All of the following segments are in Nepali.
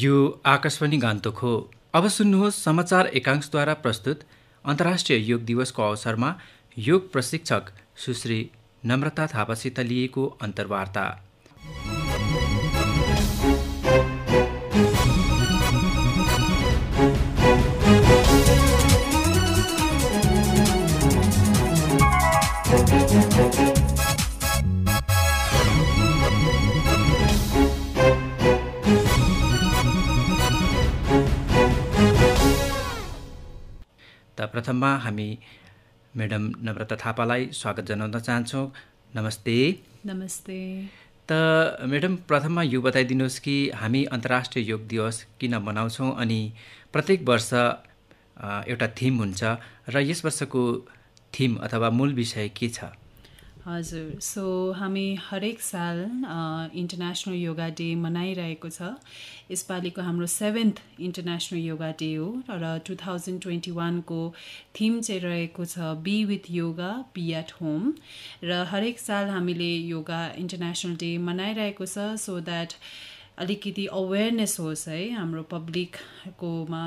यो आकाशवाणी गान्तोक हो अब सुन्नुहोस् समाचार एकांशद्वारा प्रस्तुत अन्तर्राष्ट्रिय योग दिवसको अवसरमा योग प्रशिक्षक सुश्री नम्रता थापासित लिएको अन्तर्वार्ता त प्रथममा हामी म्याडम नम्रता थापालाई स्वागत जनाउन चाहन्छौँ नमस्ते नमस्ते त म्याडम प्रथममा यो बताइदिनुहोस् कि हामी अन्तर्राष्ट्रिय योग दिवस किन मनाउँछौँ अनि प्रत्येक वर्ष एउटा थिम हुन्छ र यस वर्षको थिम अथवा मूल विषय के छ हजुर सो हामी हरेक साल इन्टरनेसनल योगा डे मनाइरहेको छ यसपालिको हाम्रो सेभेन्थ इन्टरनेसनल योगा डे हो र टु थाउजन्ड ट्वेन्टी वानको थिम चाहिँ रहेको छ be with yoga be at home र हरेक साल हामीले योगा इन्टरनेसनल डे मनाइरहेको छ सो द्याट अलिकति अवेरनेस होस् है हाम्रो पब्लिककोमा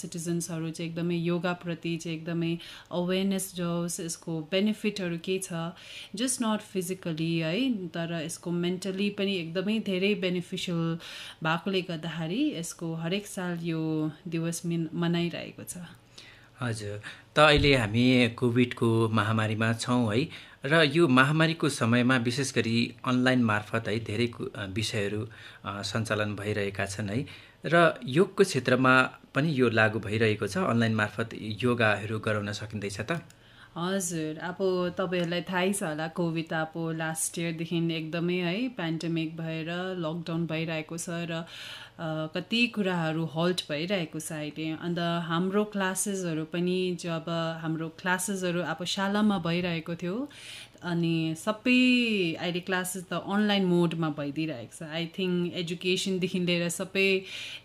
सिटिजन्सहरू चाहिँ एकदमै योगाप्रति चाहिँ एकदमै अवेरनेस जाओस् यसको बेनिफिटहरू के छ जस्ट नट फिजिकली है तर यसको मेन्टली पनि एकदमै धेरै बेनिफिसियल भएकोले गर्दाखेरि यसको हरेक साल यो दिवस मिन मनाइरहेको छ हजुर त अहिले हामी कोभिडको महामारीमा छौँ है र यो महामारीको समयमा विशेष गरी अनलाइन मार्फत है धेरै विषयहरू सञ्चालन भइरहेका छन् है र योगको क्षेत्रमा पनि यो लागू भइरहेको छ अनलाइन मार्फत योगाहरू गराउन सकिँदैछ त हजुर अब तपाईँहरूलाई थाहै छ होला कोभिड अब लास्ट इयरदेखि एकदमै है पेन्डेमिक भएर लकडाउन भइरहेको छ र कति कुराहरू हल्ट भइरहेको छ अहिले अन्त हाम्रो क्लासेसहरू पनि जब हाम्रो क्लासेसहरू अब शालामा भइरहेको थियो अनि सबै अहिले क्लासेस त अनलाइन मोडमा भइदिइरहेको छ आई थिङ्क एजुकेसनदेखि लिएर सबै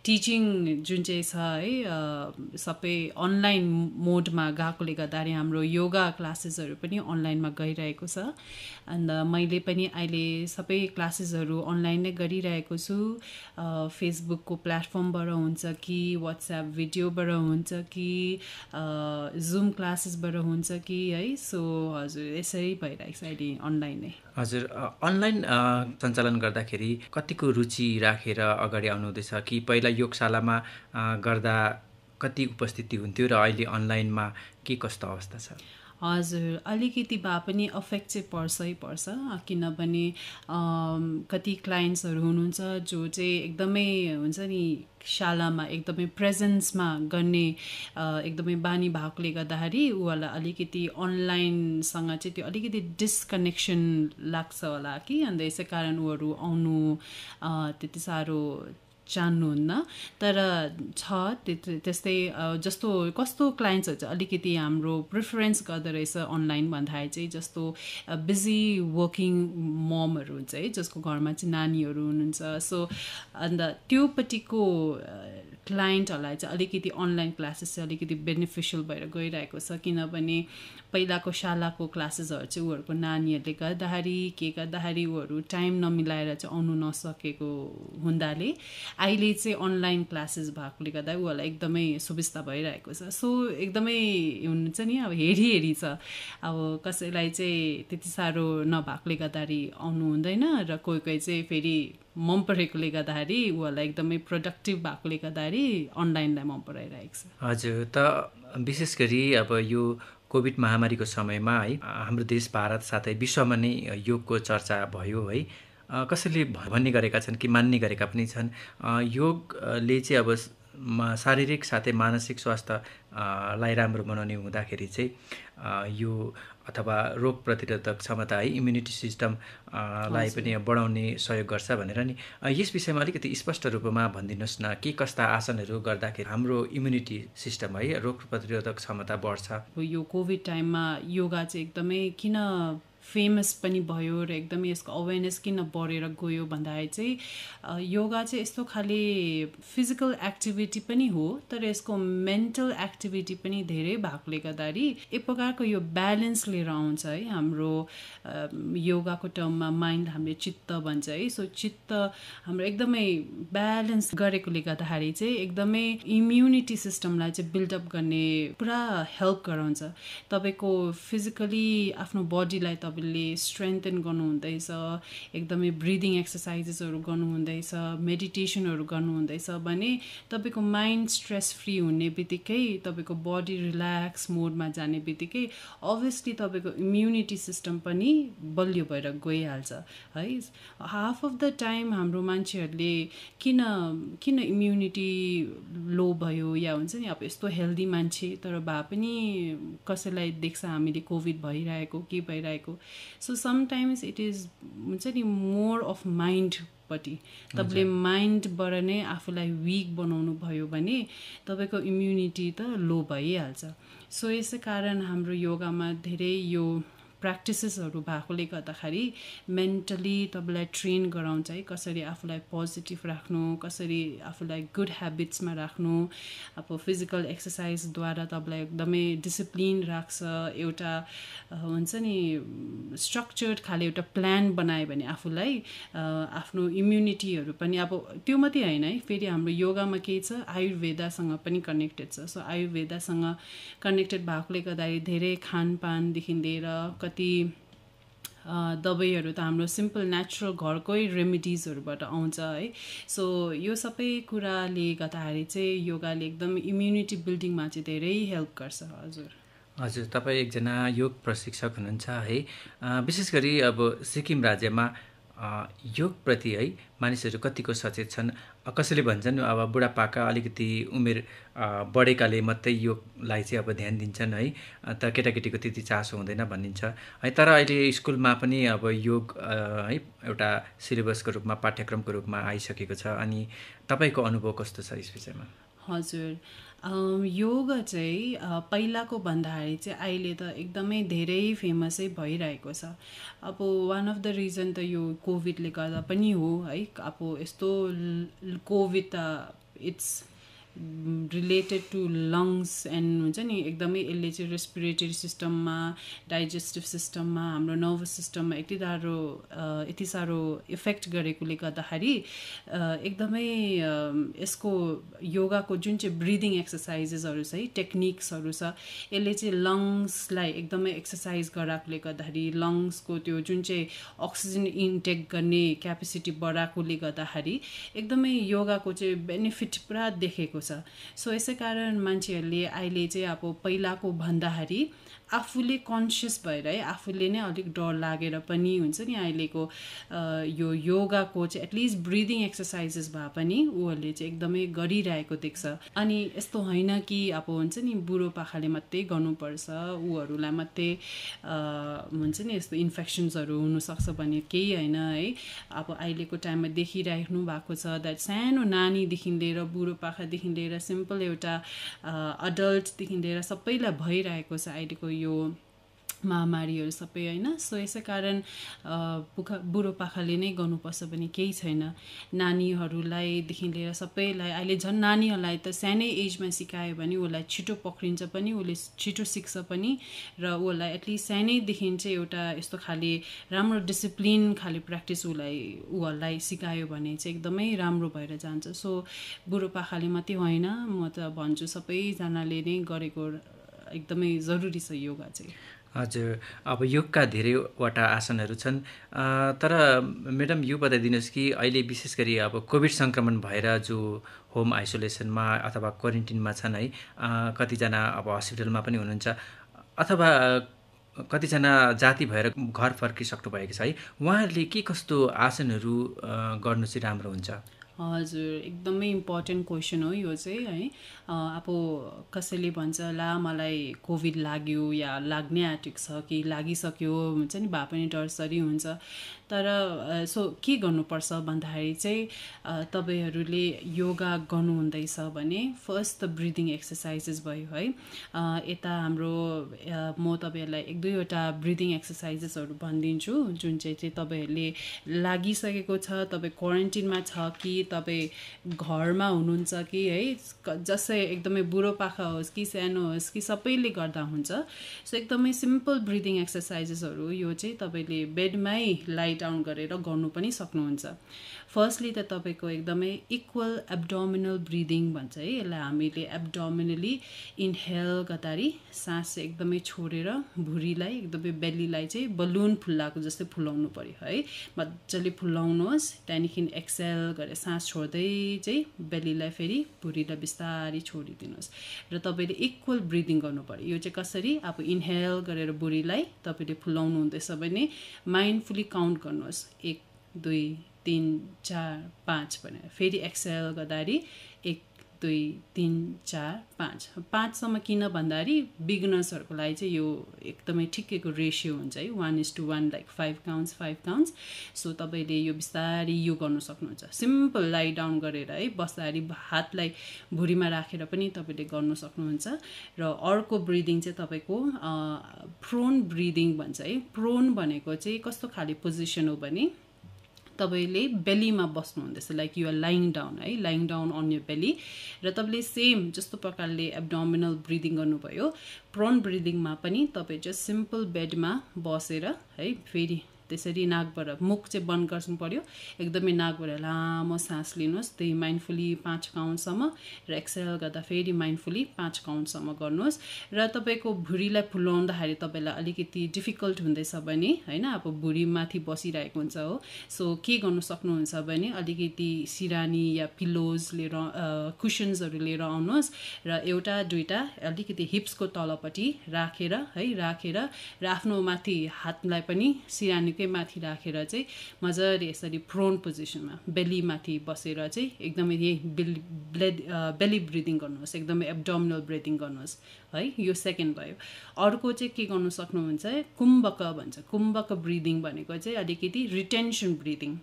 टिचिङ जुन चाहिँ छ है सबै अनलाइन मोडमा गएकोले गर्दाखेरि हाम्रो योगा क्लासेसहरू पनि अनलाइनमा गइरहेको छ अन्त मैले पनि अहिले सबै क्लासेसहरू अनलाइन नै गरिरहेको छु फेसबुकको प्लेटफर्मबाट हुन्छ कि वाट्सएप भिडियोबाट हुन्छ कि जुम क्लासेसबाट हुन्छ कि है सो हजुर यसरी भइरहेको एक्सआइडी नै हजुर अनलाइन सञ्चालन गर्दाखेरि कतिको रुचि राखेर अगाडि आउनुहुँदैछ कि पहिला योगशालामा गर्दा कति उपस्थिति हुन्थ्यो र अहिले अनलाइनमा के कस्तो अवस्था छ हजुर अलिकति भए पनि अफेक्ट चाहिँ पर्छै पर्छ किनभने कति क्लाइन्ट्सहरू हुनुहुन्छ जो चाहिँ एकदमै हुन्छ नि शालामा एकदमै प्रेजेन्समा गर्ने एकदमै बानी भएकोले गर्दाखेरि उहाँलाई अलिकति अनलाइनसँग चाहिँ त्यो अलिकति डिस्कनेक्सन लाग्छ होला कि अन्त यसै कारण उहरू आउनु त्यति साह्रो चाहनुहुन्न तर छ त्यस्तै जस्तो कस्तो क्लाइन्ट्सहरू चाहिँ अलिकति हाम्रो प्रिफरेन्स रहेछ अनलाइन भन्दाखेरि चाहिँ जस्तो बिजी वर्किङ ममहरू हुन्छ है जसको घरमा चाहिँ नानीहरू हुनुहुन्छ सो अन्त त्योपट्टिको क्लाइन्टहरूलाई चाहिँ अलिकति अनलाइन क्लासेस चाहिँ अलिकति बेनिफिसियल भएर गइरहेको छ किनभने पहिलाको शालाको क्लासेसहरू चाहिँ उहरूको नानीहरूले गर्दाखेरि के गर्दाखेरि उहरू टाइम नमिलाएर चाहिँ आउनु नसकेको हुँदाले अहिले चाहिँ अनलाइन क्लासेस भएकोले गर्दा उहाँलाई एकदमै सुविस्ता भइरहेको छ सो एकदमै हुन्छ नि अब हेरी हेरी छ अब कसैलाई चाहिँ त्यति साह्रो नभएकोले गर्दाखेरि आउनु हुँदैन र कोही कोही चाहिँ फेरि मन परेकोले गर्दाखेरि उहाँलाई एकदमै प्रोडक्टिभ भएकोले गर्दाखेरि अनलाइनलाई मन पराइरहेको छ हजुर त विशेष गरी अब यो कोभिड महामारीको समयमा है हाम्रो देश भारत साथै विश्वमा नै योगको चर्चा भयो है कसैले भन्ने गरेका छन् कि मान्ने गरेका पनि छन् योगले चाहिँ अब शारीरिक साथै मानसिक स्वास्थ्यलाई राम्रो बनाउने हुँदाखेरि चाहिँ यो अथवा रोग प्रतिरोधक क्षमता है इम्युनिटी सिस्टमलाई पनि बढाउने सहयोग गर्छ भनेर नि यस विषयमा अलिकति स्पष्ट रूपमा भनिदिनुहोस् न के कस्ता आसनहरू गर्दाखेरि हाम्रो इम्युनिटी सिस्टम है रोग प्रतिरोधक क्षमता बढ्छ यो कोभिड टाइममा योगा चाहिँ एकदमै किन फेमस पनि भयो र एकदमै यसको अवेरनेस किन बढेर गयो भन्दाखेरि चाहिँ योगा चाहिँ यस्तो खाले फिजिकल एक्टिभिटी पनि हो तर यसको मेन्टल एक्टिभिटी पनि धेरै भएकोले गर्दाखेरि एक प्रकारको यो ब्यालेन्स लिएर आउँछ है हाम्रो योगाको टर्ममा माइन्ड हामीले चित्त भन्छ है सो चित्त हाम्रो एकदमै ब्यालेन्स गरेकोले गर्दाखेरि चाहिँ एकदमै इम्युनिटी सिस्टमलाई चाहिँ बिल्डअप गर्ने पुरा हेल्प गराउँछ तपाईँको फिजिकली आफ्नो बडीलाई तपाईँ तपाईँले स्ट्रेन्थन गर्नुहुँदैछ एकदमै ब्रिदिङ एक्सर्साइजेसहरू गर्नुहुँदैछ मेडिटेसनहरू गर्नुहुँदैछ भने तपाईँको माइन्ड स्ट्रेस फ्री हुने बित्तिकै तपाईँको बडी रिल्याक्स मोडमा जाने बित्तिकै अभियसली तपाईँको इम्युनिटी सिस्टम पनि बलियो भएर गइहाल्छ है हाफ अफ द टाइम हाम्रो मान्छेहरूले किन किन इम्युनिटी लो भयो या हुन्छ नि अब यस्तो हेल्दी मान्छे तर भए पनि कसैलाई देख्छ हामीले कोभिड भइरहेको के भइरहेको सो समटाइम्स इट इज हुन्छ नि मोर अफ माइन्डपट्टि तपाईँले माइन्डबाट नै आफूलाई विक बनाउनु भयो भने तपाईँको इम्युनिटी त लो भइहाल्छ सो यसै कारण हाम्रो योगामा धेरै यो प्र्याक्टिसेसहरू भएकोले गर्दाखेरि मेन्टली तपाईँलाई ट्रेन गराउँछ है कसरी आफूलाई पोजिटिभ राख्नु कसरी आफूलाई गुड ह्याबिट्समा राख्नु अब फिजिकल एक्सर्साइजद्वारा तपाईँलाई एकदमै डिसिप्लिन राख्छ एउटा हुन्छ नि स्ट्रक्चर्ड खाले एउटा प्लान बनायो भने आफूलाई आफ्नो इम्युनिटीहरू पनि अब त्यो मात्रै होइन है फेरि हाम्रो योगामा के छ आयुर्वेदासँग पनि कनेक्टेड छ सो आयुर्वेदासँग कनेक्टेड भएकोले गर्दाखेरि धेरै खानपानदेखि लिएर कति कति दबाईहरू त हाम्रो सिम्पल नेचुरल घरकै रेमिडिजहरूबाट आउँछ है सो यो सबै कुराले गर्दाखेरि चाहिँ योगाले एकदम इम्युनिटी बिल्डिङमा चाहिँ धेरै हेल्प गर्छ हजुर हजुर तपाईँ एकजना योग प्रशिक्षक हुनुहुन्छ है विशेष गरी अब सिक्किम राज्यमा योगप्रति है मानिसहरू कतिको सचेत छन् कसैले भन्छन् अब बुढापाका अलिकति उमेर बढेकाले मात्रै योलाई चाहिँ अब ध्यान दिन्छन् है त केटाकेटीको त्यति चासो हुँदैन भनिन्छ है तर अहिले स्कुलमा पनि अब योग है एउटा सिलेबसको रूपमा पाठ्यक्रमको रूपमा आइसकेको छ अनि तपाईँको अनुभव कस्तो छ यस विषयमा हजुर योगा चाहिँ पहिलाको भन्दाखेरि चाहिँ अहिले त एकदमै धेरै फेमसै भइरहेको छ अब वान अफ द रिजन त यो कोभिडले गर्दा पनि हो है अब यस्तो कोभिड त it's related to lungs and हुन्छ नि एकदमै यसले चाहिँ रेस्पिरेटरी सिस्टममा डाइजेस्टिभ सिस्टममा हाम्रो नर्भस सिस्टममा यति साह्रो यति साह्रो इफेक्ट गरेकोले गर्दाखेरि एकदमै यसको योगाको जुन चाहिँ ब्रिदिङ एक्सर्साइजेसहरू छ है टेक्निक्सहरू छ यसले चाहिँ लङ्सलाई एकदमै एक्सर्साइज गराएकोले गर्दाखेरि लङ्सको त्यो जुन चाहिँ अक्सिजन इन्टेक गर्ने क्यापेसिटी बढाएकोले गर्दाखेरि एकदमै योगाको चाहिँ बेनिफिट पुरा देखेको छ सो यसै कारण मान्छेहरूले अहिले चाहिँ अब पहिलाको भन्दाखेरि आफूले कन्सियस भएर है आफूले नै अलिक डर लागेर पनि हुन्छ नि अहिलेको यो योगाको चाहिँ एटलिस्ट ब्रिदिङ एक्सर्साइजेस भए पनि उहरूले चाहिँ एकदमै गरिरहेको देख्छ अनि यस्तो होइन कि अब हुन्छ नि बुढो पाखाले मात्रै गर्नुपर्छ ऊहरूलाई मात्रै हुन्छ नि यस्तो इन्फेक्सन्सहरू हुनसक्छ भने केही होइन है अब अहिलेको टाइममा देखिराख्नु भएको छ द्याट सानो नानीदेखि लिएर पाखादेखि लिएर सिम्पल एउटा अडल्टदेखि लिएर सबैलाई भइरहेको छ अहिलेको यो यो महामारीहरू सबै होइन सो यसै कारण पुखा बुढोपाखाले नै गर्नुपर्छ भने केही छैन नानीहरूलाईदेखि लिएर सबैलाई अहिले झन् नानीहरूलाई त सानै एजमा सिकायो भने उसलाई छिटो पक्रिन्छ पनि उसले छिटो सिक्छ पनि र उसलाई एटलिस्ट सानैदेखि चाहिँ एउटा यस्तो खाले राम्रो डिसिप्लिन खाले प्र्याक्टिस उसलाई उहरूलाई सिकायो भने चाहिँ एकदमै राम्रो भएर जान्छ सो बुढोपाखाले मात्रै होइन म त भन्छु सबैजनाले नै गरेको एकदमै जरुरी छ योगा चाहिँ हजुर अब योगका धेरैवटा आसनहरू छन् तर म्याडम यो बताइदिनुहोस् कि अहिले विशेष गरी अब कोभिड सङ्क्रमण भएर जो होम आइसोलेसनमा अथवा क्वारेन्टिनमा छन् है कतिजना अब हस्पिटलमा पनि हुनुहुन्छ अथवा कतिजना जाति भएर घर फर्किसक्नु भएको छ है उहाँहरूले के कस्तो आसनहरू गर्नु चाहिँ राम्रो हुन्छ हजुर एकदमै इम्पोर्टेन्ट क्वेसन हो यो चाहिँ है अब कसैले भन्छ ला मलाई कोभिड लाग्यो या लाग्ने आँटेको छ कि लागिसक्यो हुन्छ नि भए पनि डरसरी हुन्छ तर सो के गर्नुपर्छ भन्दाखेरि चाहिँ तपाईँहरूले योगा गर्नुहुँदैछ भने फर्स्ट त ब्रिदिङ एक्सर्साइजेस भयो है यता हाम्रो म तपाईँहरूलाई एक दुईवटा ब्रिदिङ एक्सर्साइजेसहरू भनिदिन्छु जुन चाहिँ चाहिँ तपाईँहरूले लागिसकेको छ तपाईँ क्वारेन्टिनमा छ कि तपाईँ घरमा हुनुहुन्छ कि है जसै एकदमै पाखा होस् कि सानो होस् कि सबैले गर्दा हुन्छ सो एकदमै सिम्पल ब्रिदिङ एक्सर्साइजेसहरू यो चाहिँ तपाईँले बेडमै लाइट आउन गरेर गर्नु पनि सक्नुहुन्छ फर्स्टली त तपाईँको एकदमै इक्वल एब्डोमिनल ब्रिदिङ भन्छ है यसलाई हामीले एब्डोमिनली इन्हेल गर्दाखेरि सास एकदमै छोडेर भुँडीलाई एकदमै बेलीलाई चाहिँ बलुन फुल्लाएको जस्तै फुलाउनु पऱ्यो है मजाले फुलाउनुहोस् त्यहाँदेखि एक्सेल गरेर सास छोड्दै चाहिँ बेलीलाई फेरि भुँडीलाई बिस्तारै छोडिदिनुहोस् र तपाईँले इक्वल ब्रिदिङ गर्नु पऱ्यो यो चाहिँ कसरी अब इन्हेल गरेर बुढीलाई तपाईँले फुलाउनु हुँदैछ भने माइन्डफुली काउन्ट गर्नुहोस् एक दुई तिन चार पाँच भनेर फेरि एक्सेल गर्दाखेरि एक दुई तिन चार पाँच पाँचसम्म किन भन्दाखेरि बिगनर्सहरूको लागि चाहिँ यो एकदमै ठिकैको रेसियो हुन्छ है one is to one like five counts five counts so तपाईँले यो बिस्तारै यो गर्नु सक्नुहुन्छ सिम्पल लाई डाउन गरेर है बस्दाखेरि हातलाई भुँडीमा राखेर पनि तपाईँले गर्नु सक्नुहुन्छ र अर्को ब्रिदिङ चाहिँ तपाईँको प्रोन ब्रिदिङ भन्छ है प्रोन भनेको चाहिँ कस्तो खाले पोजिसन हो भने तपाईँले बेलीमा बस्नुहुँदैछ लाइक युआर लाइङ डाउन है lying down on your belly र तपाईँले सेम जस्तो प्रकारले एब्डोमिनल ब्रिदिङ गर्नुभयो प्रोन ब्रिदिङमा पनि तपाईँ चाहिँ सिम्पल बेडमा बसेर है फेरि त्यसरी नाकबाट मुख चाहिँ बन्द गर्नु पऱ्यो एकदमै नाकबाट लामो सास लिनुहोस् त्यही माइन्डफुली पाँच काउन्टसम्म र एक्सेल गर्दा फेरि माइन्डफुली पाँच काउन्टसम्म गर्नुहोस् र तपाईँको भुँडीलाई फुलाउँदाखेरि तपाईँलाई अलिकति डिफिकल्ट हुँदैछ भने होइन अब भुँडी माथि बसिरहेको हुन्छ हो सो के गर्नु सक्नुहुन्छ भने अलिकति सिरानी या पिलोज लिएर कुसन्सहरू लिएर आउनुहोस् र एउटा दुइटा अलिकति हिप्सको तलपट्टि राखेर है राखेर र आफ्नो माथि हातलाई पनि सिरानी त्यही माथि राखेर चाहिँ मजाले यसरी प्रोन पोजिसनमा बेलीमाथि बसेर चाहिँ एकदमै यही बेली ब्लेड बेली ब्रिदिङ गर्नुहोस् एकदमै एब्डोमिनल ब्रिदिङ गर्नुहोस् है यो सेकेन्ड भयो अर्को चाहिँ के गर्नु सक्नुहुन्छ कुम्भक भन्छ कुम्भक ब्रिदिङ भनेको चाहिँ अलिकति रिटेन्सन ब्रिदिङ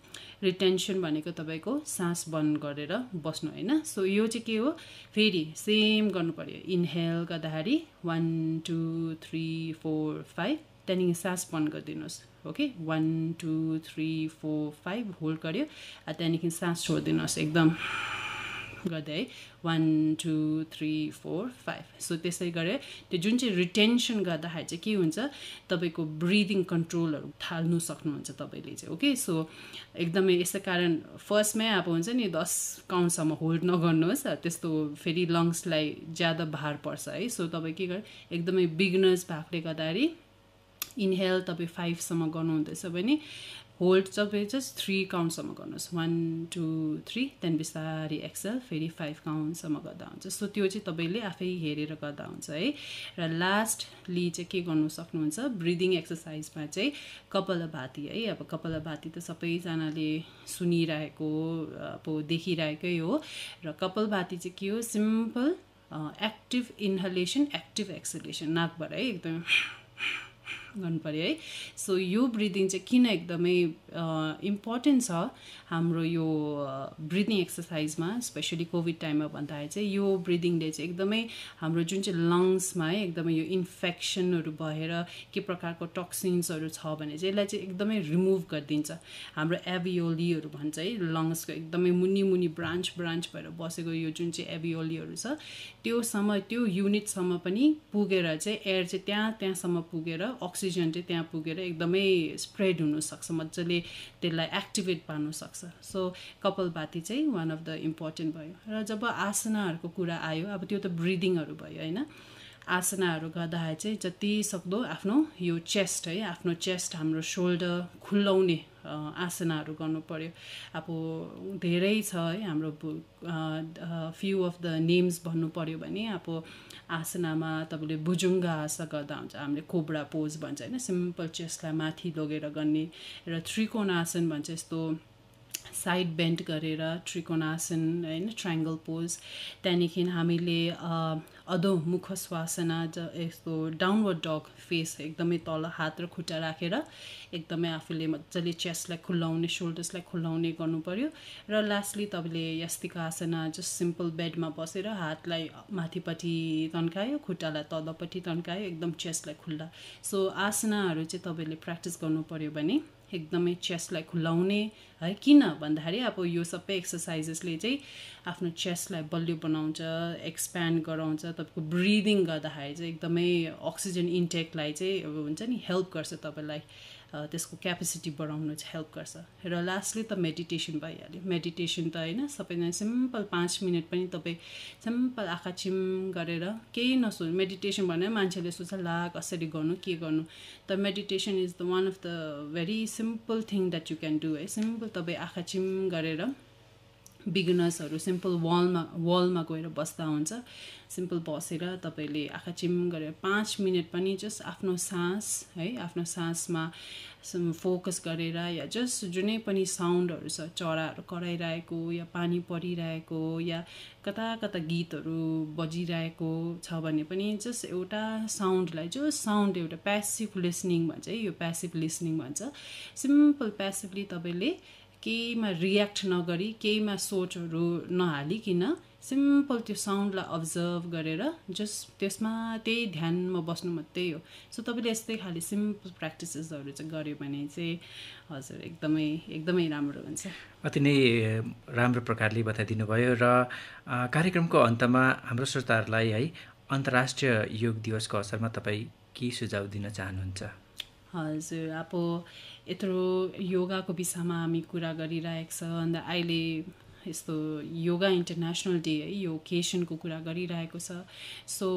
रिटेन्सन भनेको तपाईँको सास बन्द गरेर बस्नु होइन सो यो चाहिँ के हो फेरि सेम गर्नु पऱ्यो इन्हेल गर्दाखेरि one two three four five त्यहाँदेखि सास बन्द गरिदिनुहोस् okay one two three four five hold गऱ्यो त्यहाँदेखि सास छोडिदिनुहोस् एकदम गर्दै है one two three four five so त्यसै गरेर त्यो जुन चाहिँ रिटेन्सन गर्दाखेरि चाहिँ के हुन्छ तपाईँको ब्रिदिङ कन्ट्रोलहरू थाल्नु सक्नुहुन्छ तपाईँले चाहिँ ओके सो एकदमै यसै कारण फर्स्टमै अब हुन्छ नि दस काउन्टसम्म होल्ड नगर्नुहोस् त्यस्तो फेरि लङ्सलाई ज्यादा भार पर्छ है सो तपाईँ के गर्नु एकदमै बिगनर्स भएकोले गर्दाखेरि इनहेल तपाईँ फाइभसम्म गर्नुहुँदैछ भने होल्ड तपाईँ जस्ट थ्री काउन्टसम्म गर्नुहोस् वान टू थ्री त्यहाँदेखि बिस्तारै एक्सेल फेरि फाइभ काउन्टसम्म गर्दा हुन्छ सो त्यो चाहिँ तपाईँले आफै हेरेर गर्दा हुन्छ है र लास्टली चाहिँ के गर्नु सक्नुहुन्छ ब्रिदिङ एक्सर्साइजमा चाहिँ कपालभाती है अब कपालभाती त सबैजनाले सुनिरहेको अब देखिरहेकै हो र कपालभाती चाहिँ के हो simple active inhalation active exhalation नाकबाट है एकदम गर्नु पऱ्यो है सो यो ब्रिदिङ चाहिँ किन एकदमै इम्पोर्टेन्ट छ हाम्रो यो ब्रिदिङ एक्सर्साइजमा स्पेसली कोभिड टाइममा भन्दाखेरि चाहिँ यो ब्रिदिङले चाहिँ एकदमै हाम्रो जुन चाहिँ लङ्समा है एकदमै यो इन्फेक्सनहरू भएर के प्रकारको टक्सिन्सहरू छ भने चाहिँ यसलाई चाहिँ एकदमै रिमुभ गरिदिन्छ हाम्रो एभियोलीहरू भन्छ है लङ्सको एकदमै मुनि मुनि ब्रान्च ब्रान्च भएर बसेको यो जुन चाहिँ एभियोलीहरू छ त्योसम्म त्यो युनिटसम्म पनि पुगेर चाहिँ एयर चाहिँ त्यहाँ त्यहाँसम्म पुगेर अक्सिजन अक्सिजन चाहिँ त्यहाँ पुगेर एकदमै स्प्रेड हुनसक्छ मजाले त्यसलाई एक्टिभेट पार्नुसक्छ सो कपालभाती चाहिँ वान अफ द इम्पोर्टेन्ट भयो र जब आसनाहरूको कुरा आयो अब त्यो त ब्रिदिङहरू भयो होइन आसनाहरू गर्दाखेरि चाहिँ जति सक्दो आफ्नो यो चेस्ट है आफ्नो चेस्ट हाम्रो सोल्डर खुल्लाउने आसनाहरू गर्नु पऱ्यो अब धेरै छ है हाम्रो फ्यु अफ द नेम्स भन्नु पऱ्यो भने अब आसनामा तपाईँले भुजुङ्गा आसा गर्दा हुन्छ हामीले कोब्रा पोज भन्छ होइन सिम्पल चेस्टलाई माथि लगेर गर्ने र त्रिकोण आसन भन्छ यस्तो साइड बेन्ड गरेर त्रिकोणासन होइन ट्राइङ्गल पोज त्यहाँदेखि हामीले अधो मुख श्वासना यस्तो डाउनवर्ड डग फेस एकदमै तल हात र खुट्टा राखेर एकदमै आफूले मजाले चेस्टलाई खुल्लाउने सोल्डर्सलाई खुल्लाउने गर्नु पऱ्यो र लास्टली तपाईँले यस्तिको आसना जस्ट सिम्पल बेडमा बसेर हातलाई माथिपट्टि तन्कायो खुट्टालाई तलपट्टि तन्कायो एकदम चेस्टलाई खुल्ला सो आसनाहरू चाहिँ तपाईँले प्र्याक्टिस गर्नु पऱ्यो भने एकदमै चेस्टलाई खुल्लाउने है किन भन्दाखेरि अब यो सबै एक्सर्साइजेसले चाहिँ आफ्नो चेस्टलाई बलियो बनाउँछ एक्सप्यान्ड गराउँछ तपाईँको ब्रिदिङ गर्दाखेरि चाहिँ एकदमै अक्सिजन इन्टेकलाई चाहिँ अब हुन्छ नि हेल्प गर्छ तपाईँलाई त्यसको क्यापेसिटी बढाउनु चाहिँ हेल्प गर्छ र लास्टली त मेडिटेसन भइहाल्यो मेडिटेसन त होइन सबैजना सिम्पल पाँच मिनट पनि तपाईँ सिम्पल आँखा छिम गरेर केही नसो मेडिटेसन भने मान्छेले सोच्छ ला कसरी गर्नु के गर्नु त meditation is the one of the very simple thing that you can do है सिम्पल तपाईँ आँखा छिम गरेर बिगिनर्सहरू सिम्पल वालमा वालमा गएर बस्दा हुन्छ सिम्पल बसेर तपाईँले आँखा चिम गरेर पाँच मिनट पनि जस्ट आफ्नो सास है आफ्नो सासमा फोकस गरेर या जस्ट जुनै पनि साउन्डहरू छ चराहरू कराइरहेको या पानी परिरहेको या कता कता गीतहरू बजिरहेको छ भने पनि जस्ट एउटा साउन्डलाई जो साउन्ड एउटा प्यासिभ लिसनिङ भन्छ है यो प्यासिभ लिसनिङ भन्छ सिम्पल प्यासिभली तपाईँले केहीमा रियाक्ट नगरी केहीमा सोचहरू नहालिकन सिम्पल त्यो साउन्डलाई अब्जर्भ गरेर जस्ट त्यसमा त्यही ध्यानमा बस्नु मात्रै हो सो तपाईँले यस्तै खाले सिम्पल प्र्याक्टिसेसहरू चाहिँ गऱ्यो भने चाहिँ हजुर एकदमै एकदमै राम्रो हुन्छ अति नै राम्रो प्रकारले बताइदिनु भयो र कार्यक्रमको अन्तमा हाम्रो श्रोताहरूलाई है अन्तर्राष्ट्रिय योग दिवसको अवसरमा तपाईँ के सुझाव दिन चाहनुहुन्छ हजुर अब यत्रो योगाको विषयमा हामी कुरा गरिरहेको छ अन्त अहिले यस्तो योगा इन्टरनेसनल डे है यो ओकेसनको कुरा गरिरहेको छ सो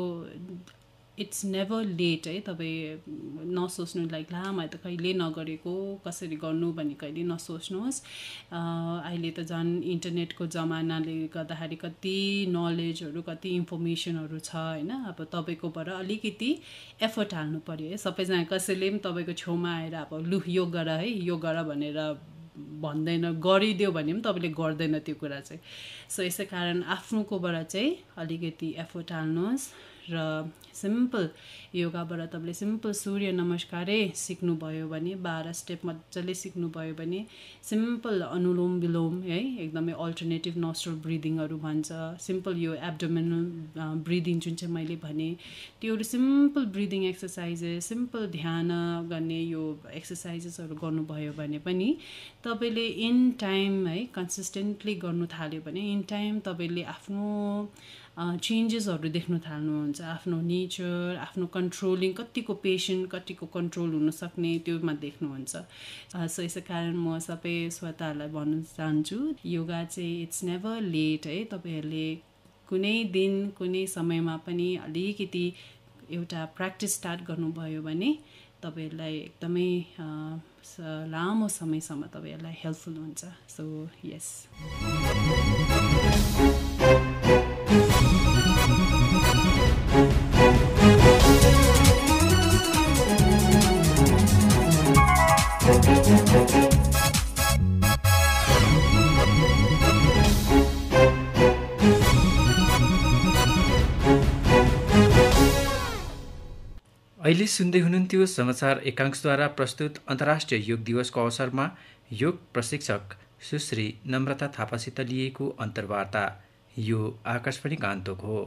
इट्स नेभर लेट है तपाईँ नसोच्नु लाइक ला मैले त कहिले नगरेको कसरी गर्नु भन्ने कहिले नसोच्नुहोस् अहिले त झन् इन्टरनेटको जमानाले गर्दाखेरि कति नलेजहरू कति इन्फर्मेसनहरू छ होइन अब तपाईँकोबाट अलिकति एफर्ट हाल्नु पऱ्यो है सबैजना कसैले पनि तपाईँको छेउमा आएर अब लु यो गर है यो गर भनेर भन्दैन गरिदियो भने पनि तपाईँले गर्दैन त्यो कुरा चाहिँ सो यसै कारण आफ्नोकोबाट चाहिँ अलिकति एफोर्ट हाल्नुहोस् र सिम्पल योगाबाट तपाईँले सिम्पल सूर्य नमस्कारै सिक्नुभयो भने बाह्र स्टेप मजाले सिक्नुभयो भने सिम्पल अनुलोम विलोम है एकदमै अल्टरनेटिभ नस्ट्रल ब्रिदिङहरू भन्छ सिम्पल यो एब्डोमिनल ब्रिदिङ जुन चाहिँ मैले भने त्योहरू सिम्पल ब्रिदिङ एक्सर्साइजेस सिम्पल ध्यान गर्ने यो एक्सर्साइजेसहरू गर्नुभयो भने पनि तपाईँले इन टाइम है कन्सिस्टेन्टली गर्नु थाल्यो भने इन टाइम तपाईँले आफ्नो चेन्जेसहरू देख्न थाल्नुहुन्छ आफ्नो नेचर आफ्नो कन्ट्रोलिङ कतिको पेसेन्ट कतिको कन्ट्रोल हुनसक्ने त्योमा देख्नुहुन्छ सो यसै कारण म सबै श्रोताहरूलाई भन्न चाहन्छु योगा चाहिँ इट्स नेभर लेट है तपाईँहरूले कुनै दिन कुनै समयमा पनि अलिकति एउटा प्र्याक्टिस स्टार्ट गर्नुभयो भने तपाईँहरूलाई एकदमै लामो समयसम्म तपाईँहरूलाई हेल्पफुल हुन्छ सो यस सुन्दे सुन्दै हुनुहुन्थ्यो समाचार एकांशद्वारा प्रस्तुत अन्तर्राष्ट्रिय योग दिवसको अवसरमा योग प्रशिक्षक सुश्री नम्रता थापासित लिएको अन्तर्वार्ता यो आकाशवाणी गान्तोक हो